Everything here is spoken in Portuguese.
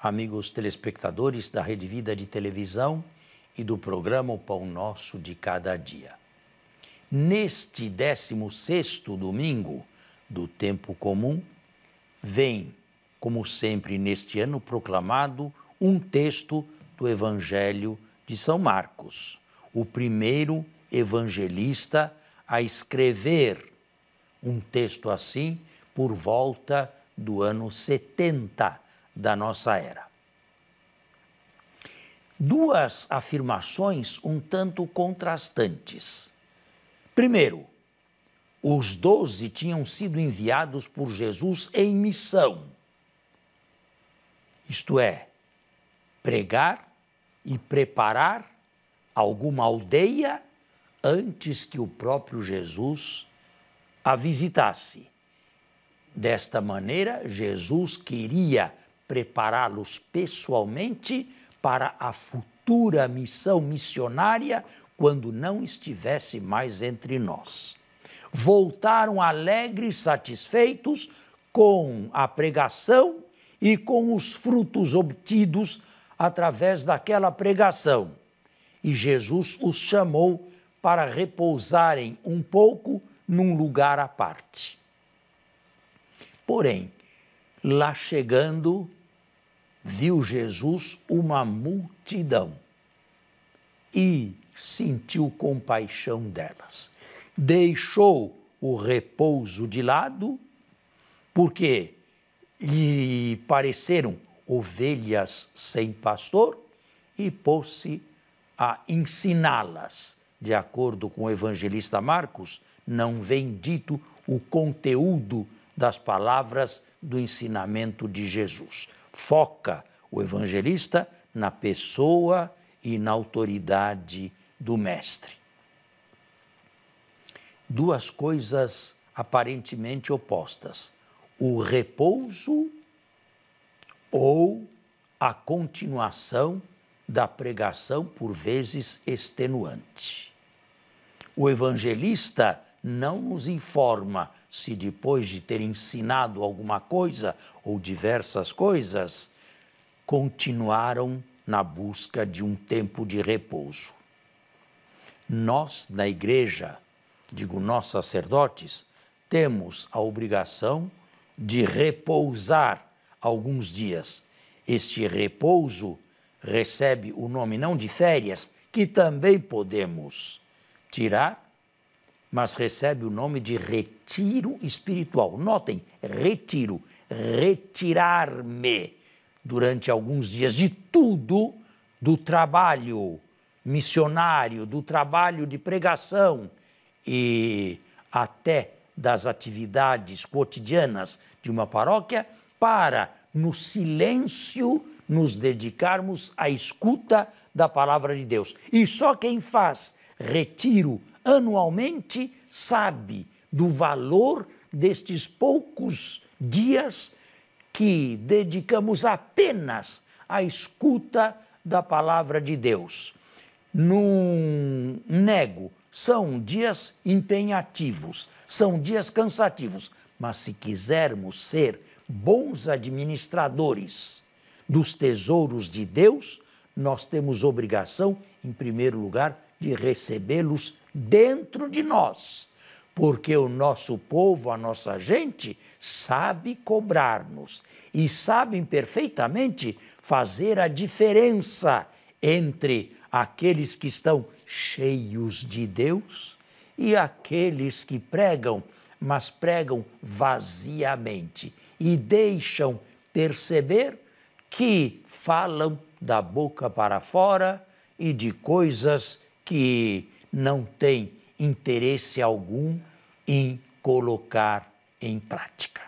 amigos telespectadores da Rede Vida de Televisão e do programa O Pão Nosso de Cada Dia. Neste 16º domingo do tempo comum, vem, como sempre neste ano proclamado, um texto do Evangelho de São Marcos, o primeiro evangelista a escrever um texto assim por volta do ano 70 da nossa era. Duas afirmações um tanto contrastantes. Primeiro, os doze tinham sido enviados por Jesus em missão, isto é, pregar e preparar alguma aldeia antes que o próprio Jesus a visitasse. Desta maneira, Jesus queria prepará-los pessoalmente para a futura missão missionária quando não estivesse mais entre nós. Voltaram alegres, satisfeitos com a pregação e com os frutos obtidos através daquela pregação. E Jesus os chamou para repousarem um pouco num lugar à parte. Porém, lá chegando, viu Jesus uma multidão e sentiu compaixão delas. Deixou o repouso de lado, porque lhe pareceram ovelhas sem pastor, e pôs-se a ensiná-las. De acordo com o evangelista Marcos, não vem dito o conteúdo das palavras do ensinamento de Jesus foca o evangelista na pessoa e na autoridade do Mestre. Duas coisas aparentemente opostas: o repouso ou a continuação da pregação, por vezes extenuante. O evangelista não nos informa se depois de ter ensinado alguma coisa ou diversas coisas, continuaram na busca de um tempo de repouso. Nós, na igreja, digo nós sacerdotes, temos a obrigação de repousar alguns dias. Este repouso recebe o nome não de férias, que também podemos tirar mas recebe o nome de retiro espiritual. Notem, retiro, retirar-me durante alguns dias de tudo do trabalho missionário, do trabalho de pregação e até das atividades cotidianas de uma paróquia para, no silêncio, nos dedicarmos à escuta da palavra de Deus. E só quem faz retiro anualmente sabe do valor destes poucos dias que dedicamos apenas à escuta da palavra de Deus. Não nego, são dias empenhativos, são dias cansativos, mas se quisermos ser bons administradores dos tesouros de Deus, nós temos obrigação, em primeiro lugar, de recebê-los dentro de nós, porque o nosso povo, a nossa gente, sabe cobrar-nos e sabem perfeitamente fazer a diferença entre aqueles que estão cheios de Deus e aqueles que pregam, mas pregam vaziamente e deixam perceber que falam da boca para fora e de coisas que não tem interesse algum em colocar em prática.